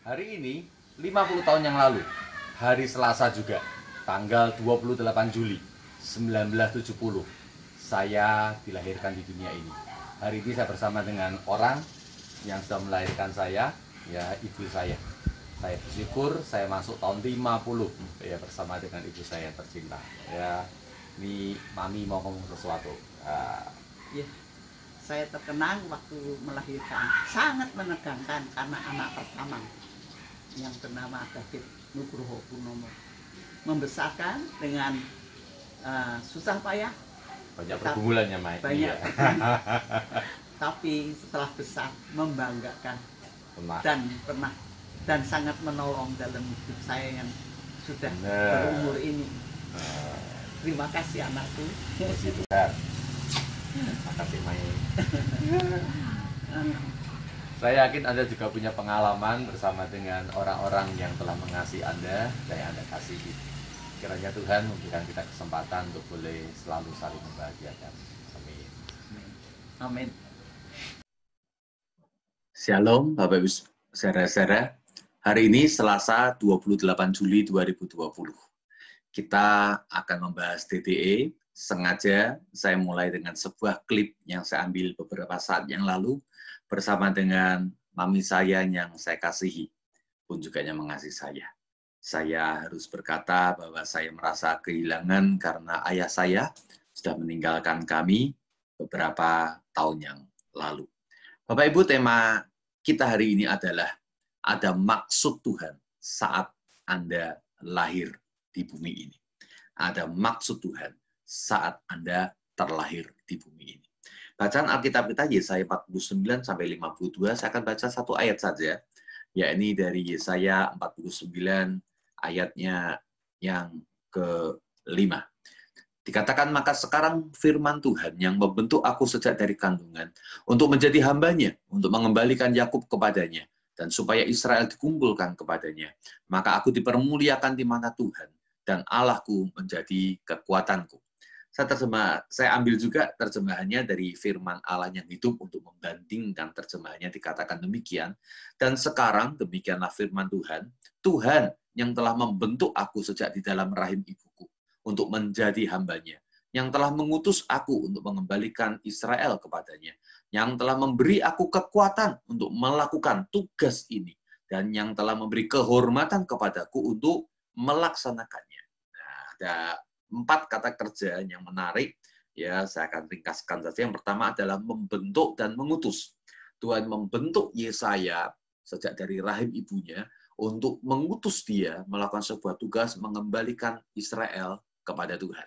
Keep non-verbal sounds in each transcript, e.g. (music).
Hari ini 50 tahun yang lalu, hari Selasa juga, tanggal 28 Juli 1970, saya dilahirkan di dunia ini. Hari ini saya bersama dengan orang yang sudah melahirkan saya, ya ibu saya. Saya bersyukur saya masuk tahun 50 ya bersama dengan ibu saya yang tercinta. Ya, ini mami mau ngomong sesuatu. Uh, ya, saya terkenang waktu melahirkan sangat menegangkan karena anak pertama yang bernama David Nugroho Purnomo membesarkan dengan uh, susah payah banyak pergumulannya Mai banyak iya. (laughs) tapi setelah besar membanggakan pernah. dan pernah dan sangat menolong dalam hidup saya yang sudah nah. berumur ini nah. terima kasih anakku terima kasih Mai (laughs) Saya yakin Anda juga punya pengalaman bersama dengan orang-orang yang telah mengasihi Anda dan yang Anda kasihi. Kiranya Tuhan memberikan kita kesempatan untuk boleh selalu saling membahagiakan. Amin. Amin. Shalom Bapak Ibu saudara-saudara. Hari ini Selasa 28 Juli 2020. Kita akan membahas TTE. Sengaja saya mulai dengan sebuah klip yang saya ambil beberapa saat yang lalu bersama dengan mami saya yang saya kasihi pun juga yang mengasihi saya. Saya harus berkata bahwa saya merasa kehilangan karena ayah saya sudah meninggalkan kami beberapa tahun yang lalu. Bapak Ibu, tema kita hari ini adalah ada maksud Tuhan saat Anda lahir di bumi ini. Ada maksud Tuhan saat Anda terlahir di bumi ini. Bacaan Alkitab kita Yesaya 49 sampai 52, saya akan baca satu ayat saja, yakni dari Yesaya 49 ayatnya yang ke-5. Dikatakan, maka sekarang firman Tuhan yang membentuk aku sejak dari kandungan, untuk menjadi hambanya, untuk mengembalikan Yakub kepadanya, dan supaya Israel dikumpulkan kepadanya. Maka aku dipermuliakan di mana Tuhan, dan Allahku menjadi kekuatanku saya terjemah, saya ambil juga terjemahannya dari firman Allah yang hidup untuk membandingkan terjemahannya dikatakan demikian. Dan sekarang demikianlah firman Tuhan, Tuhan yang telah membentuk aku sejak di dalam rahim ibuku untuk menjadi hambanya, yang telah mengutus aku untuk mengembalikan Israel kepadanya, yang telah memberi aku kekuatan untuk melakukan tugas ini, dan yang telah memberi kehormatan kepadaku untuk melaksanakannya. Nah, ada empat kata kerja yang menarik. Ya, saya akan ringkaskan saja. Yang pertama adalah membentuk dan mengutus. Tuhan membentuk Yesaya sejak dari rahim ibunya untuk mengutus dia melakukan sebuah tugas mengembalikan Israel kepada Tuhan.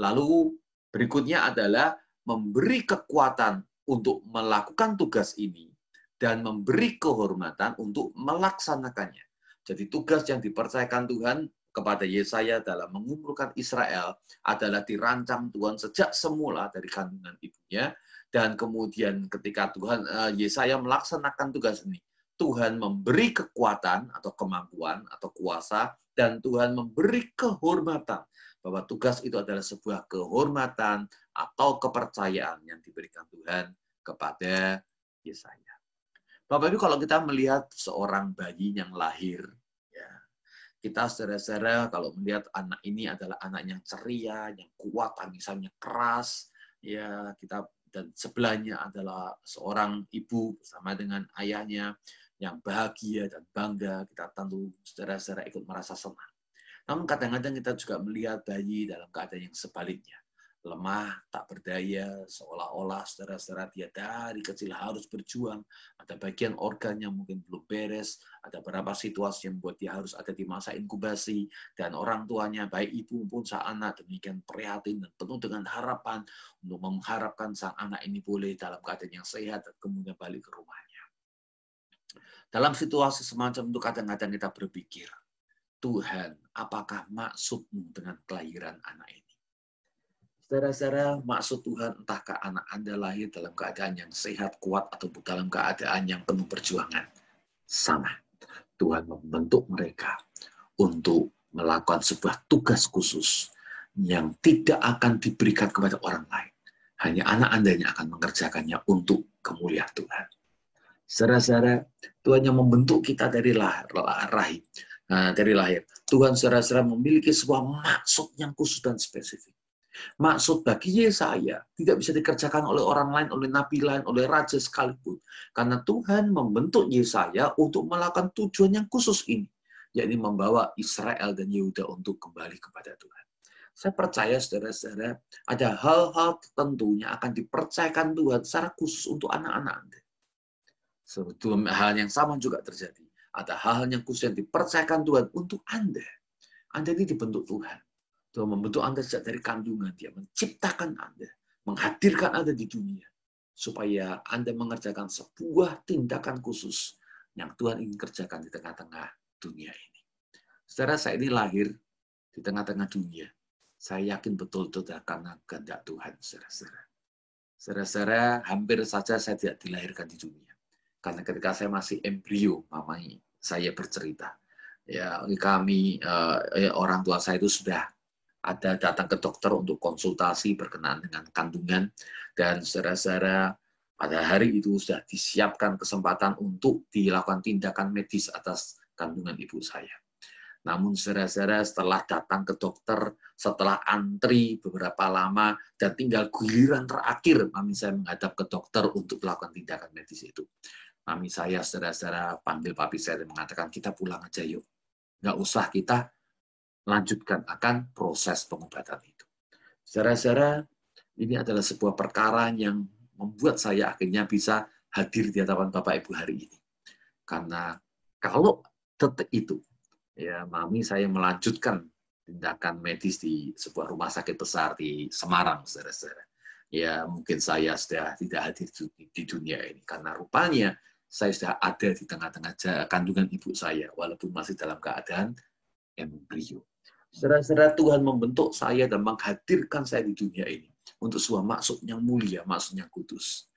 Lalu berikutnya adalah memberi kekuatan untuk melakukan tugas ini dan memberi kehormatan untuk melaksanakannya. Jadi tugas yang dipercayakan Tuhan kepada Yesaya dalam mengumpulkan Israel adalah dirancang Tuhan sejak semula dari kandungan ibunya dan kemudian ketika Tuhan eh, Yesaya melaksanakan tugas ini Tuhan memberi kekuatan atau kemampuan atau kuasa dan Tuhan memberi kehormatan bahwa tugas itu adalah sebuah kehormatan atau kepercayaan yang diberikan Tuhan kepada Yesaya. Bapak Ibu kalau kita melihat seorang bayi yang lahir kita secara-secara kalau melihat anak ini adalah anak yang ceria, yang kuat, misalnya keras, ya kita dan sebelahnya adalah seorang ibu sama dengan ayahnya yang bahagia dan bangga, kita tentu secara secara ikut merasa senang. Namun kadang-kadang kita juga melihat bayi dalam keadaan yang sebaliknya lemah, tak berdaya, seolah-olah saudara-saudara dia dari kecil harus berjuang, ada bagian organ yang mungkin belum beres, ada beberapa situasi yang membuat dia harus ada di masa inkubasi, dan orang tuanya, baik ibu maupun sang anak, demikian prihatin dan penuh dengan harapan untuk mengharapkan sang anak ini boleh dalam keadaan yang sehat dan kemudian balik ke rumahnya. Dalam situasi semacam itu kadang-kadang kita berpikir, Tuhan, apakah maksudmu dengan kelahiran anak ini? Saudara-saudara, maksud Tuhan entahkah anak Anda lahir dalam keadaan yang sehat, kuat, atau dalam keadaan yang penuh perjuangan. Sama. Tuhan membentuk mereka untuk melakukan sebuah tugas khusus yang tidak akan diberikan kepada orang lain. Hanya anak Anda yang akan mengerjakannya untuk kemuliaan Tuhan. Saudara-saudara, Tuhan yang membentuk kita dari lahir, rahim, nah, dari lahir. Tuhan saudara-saudara memiliki sebuah maksud yang khusus dan spesifik Maksud bagi Yesaya tidak bisa dikerjakan oleh orang lain, oleh nabi lain, oleh raja sekalipun. Karena Tuhan membentuk Yesaya untuk melakukan tujuan yang khusus ini, yakni membawa Israel dan Yehuda untuk kembali kepada Tuhan. Saya percaya, saudara-saudara, ada hal-hal tertentu akan dipercayakan Tuhan secara khusus untuk anak-anak Anda. Sebetulnya hal yang sama juga terjadi. Ada hal-hal yang khusus yang dipercayakan Tuhan untuk Anda. Anda ini dibentuk Tuhan. Tuhan membentuk Anda sejak dari kandungan. Dia menciptakan Anda, menghadirkan Anda di dunia. Supaya Anda mengerjakan sebuah tindakan khusus yang Tuhan ingin kerjakan di tengah-tengah dunia ini. Saudara, saya ini lahir di tengah-tengah dunia. Saya yakin betul itu karena kehendak Tuhan, saudara-saudara. Saudara-saudara, hampir saja saya tidak dilahirkan di dunia. Karena ketika saya masih embrio, mamai saya bercerita. Ya, kami eh, ya, orang tua saya itu sudah ada datang ke dokter untuk konsultasi berkenaan dengan kandungan dan saudara-saudara pada hari itu sudah disiapkan kesempatan untuk dilakukan tindakan medis atas kandungan ibu saya. Namun saudara-saudara setelah datang ke dokter, setelah antri beberapa lama dan tinggal giliran terakhir mami saya menghadap ke dokter untuk melakukan tindakan medis itu. Mami saya saudara-saudara panggil papi saya dan mengatakan kita pulang aja yuk. Nggak usah kita lanjutkan akan proses pengobatan itu. Secara-secara, ini adalah sebuah perkara yang membuat saya akhirnya bisa hadir di hadapan Bapak Ibu hari ini. Karena kalau tetap itu, ya mami saya melanjutkan tindakan medis di sebuah rumah sakit besar di Semarang, saudara-saudara. Ya mungkin saya sudah tidak hadir di dunia ini karena rupanya saya sudah ada di tengah-tengah kandungan ibu saya, walaupun masih dalam keadaan embrio. Saudara-saudara Tuhan membentuk saya dan menghadirkan saya di dunia ini untuk sebuah maksud yang mulia, maksud yang kudus.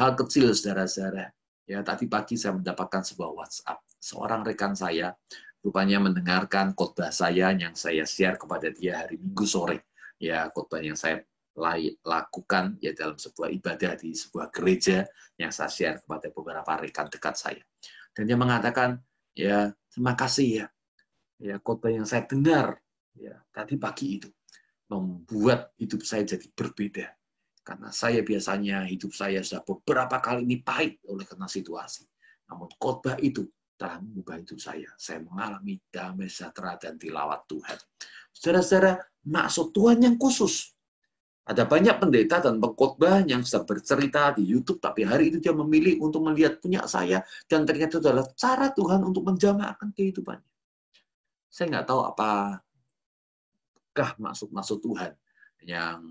Hal kecil, saudara-saudara. Ya, tadi pagi saya mendapatkan sebuah WhatsApp. Seorang rekan saya rupanya mendengarkan khotbah saya yang saya share kepada dia hari Minggu sore. Ya, khotbah yang saya lakukan ya dalam sebuah ibadah di sebuah gereja yang saya share kepada beberapa rekan dekat saya. Dan dia mengatakan, ya terima kasih ya, ya khotbah yang saya dengar ya tadi pagi itu membuat hidup saya jadi berbeda karena saya biasanya hidup saya sudah beberapa kali ini pahit oleh karena situasi namun khotbah itu telah mengubah hidup saya saya mengalami damai sejahtera dan dilawat Tuhan saudara-saudara maksud Tuhan yang khusus ada banyak pendeta dan pengkhotbah yang sudah bercerita di YouTube, tapi hari itu dia memilih untuk melihat punya saya, dan ternyata itu adalah cara Tuhan untuk menjamakan kehidupannya. Saya nggak tahu apa berkah maksud-maksud Tuhan yang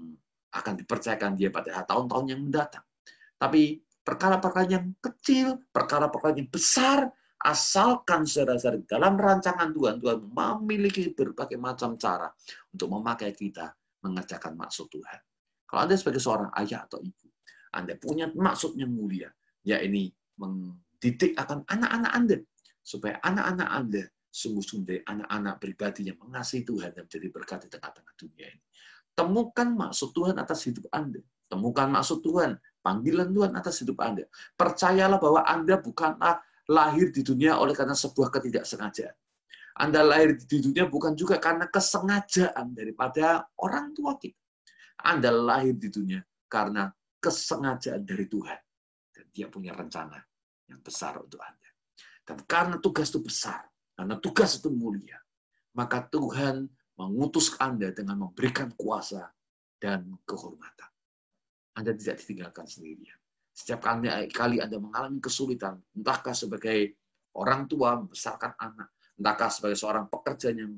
akan dipercayakan dia pada tahun-tahun yang mendatang. Tapi perkara-perkara yang kecil, perkara-perkara yang besar, asalkan saudara-saudara dalam rancangan Tuhan, Tuhan memiliki berbagai macam cara untuk memakai kita mengerjakan maksud Tuhan. Kalau Anda sebagai seorang ayah atau ibu, Anda punya maksud yang mulia, yakni mendidik akan anak-anak Anda, supaya anak-anak Anda sungguh-sungguh anak-anak pribadi yang mengasihi Tuhan dan menjadi berkat di tengah-tengah dunia ini. Temukan maksud Tuhan atas hidup Anda. Temukan maksud Tuhan, panggilan Tuhan atas hidup Anda. Percayalah bahwa Anda bukanlah lahir di dunia oleh karena sebuah ketidaksengajaan. Anda lahir di dunia bukan juga karena kesengajaan daripada orang tua kita. Anda lahir di dunia karena kesengajaan dari Tuhan. Dan dia punya rencana yang besar untuk Anda. Dan karena tugas itu besar, karena tugas itu mulia. Maka Tuhan mengutus Anda dengan memberikan kuasa dan kehormatan. Anda tidak ditinggalkan sendirian. Setiap kali Anda mengalami kesulitan, entahkah sebagai orang tua membesarkan anak, entahkah sebagai seorang pekerja yang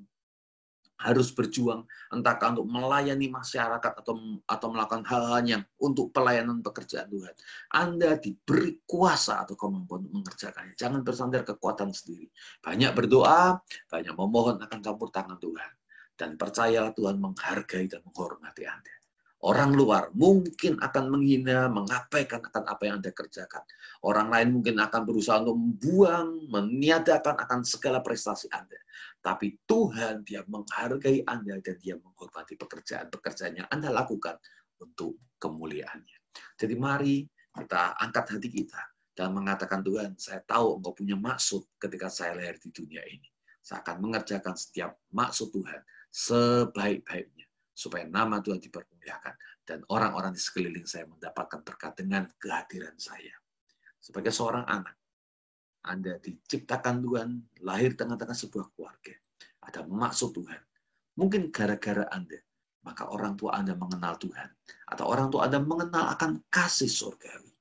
harus berjuang entah untuk melayani masyarakat atau atau melakukan hal-hal yang untuk pelayanan pekerjaan Tuhan. Anda diberi kuasa atau kemampuan untuk mengerjakannya. Jangan bersandar kekuatan sendiri. Banyak berdoa, banyak memohon akan campur tangan Tuhan. Dan percayalah Tuhan menghargai dan menghormati Anda. Orang luar mungkin akan menghina, mengabaikan akan apa yang Anda kerjakan. Orang lain mungkin akan berusaha untuk membuang, meniadakan akan segala prestasi Anda. Tapi Tuhan, dia menghargai Anda dan dia menghormati pekerjaan-pekerjaan yang Anda lakukan untuk kemuliaannya. Jadi mari kita angkat hati kita dan mengatakan, Tuhan, saya tahu Engkau punya maksud ketika saya lahir di dunia ini. Saya akan mengerjakan setiap maksud Tuhan sebaik-baiknya supaya nama Tuhan dipermuliakan dan orang-orang di sekeliling saya mendapatkan berkat dengan kehadiran saya. Sebagai seorang anak, Anda diciptakan Tuhan, lahir tengah-tengah sebuah keluarga. Ada maksud Tuhan. Mungkin gara-gara Anda, maka orang tua Anda mengenal Tuhan. Atau orang tua Anda mengenal akan kasih surgawi.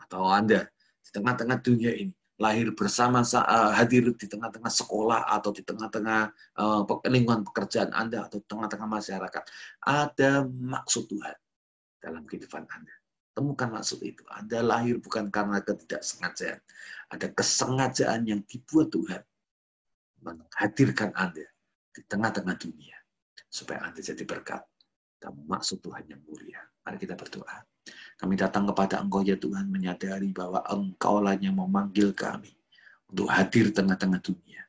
Atau Anda di tengah-tengah dunia ini, lahir bersama eh, hadir di tengah-tengah sekolah atau di tengah-tengah eh, lingkungan pekerjaan Anda atau di tengah-tengah masyarakat. Ada maksud Tuhan dalam kehidupan Anda. Temukan maksud itu. Anda lahir bukan karena ketidaksengajaan. Ada kesengajaan yang dibuat Tuhan menghadirkan Anda di tengah-tengah dunia supaya Anda jadi berkat dan maksud Tuhan yang mulia. Mari kita berdoa. Kami datang kepada Engkau ya Tuhan menyadari bahwa Engkau lah yang memanggil kami untuk hadir tengah-tengah dunia.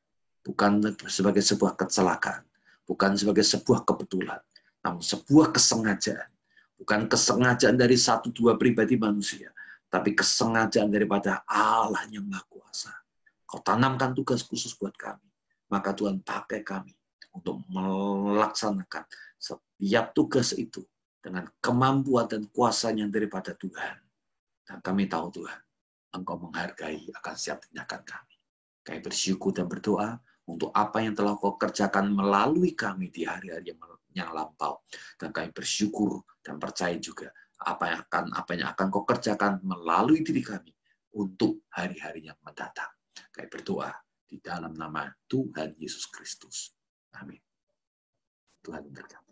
Bukan sebagai sebuah kecelakaan, bukan sebagai sebuah kebetulan, namun sebuah kesengajaan. Bukan kesengajaan dari satu dua pribadi manusia, tapi kesengajaan daripada Allah yang Maha Kuasa. Kau tanamkan tugas khusus buat kami, maka Tuhan pakai kami untuk melaksanakan setiap tugas itu dengan kemampuan dan kuasanya daripada Tuhan. Dan kami tahu Tuhan, Engkau menghargai akan siap tindakan kami. Kami bersyukur dan berdoa untuk apa yang telah kau kerjakan melalui kami di hari-hari yang lampau. Dan kami bersyukur dan percaya juga apa yang akan apa yang akan kau kerjakan melalui diri kami untuk hari-hari yang mendatang. Kami berdoa di dalam nama Tuhan Yesus Kristus. Amin. Tuhan berkati.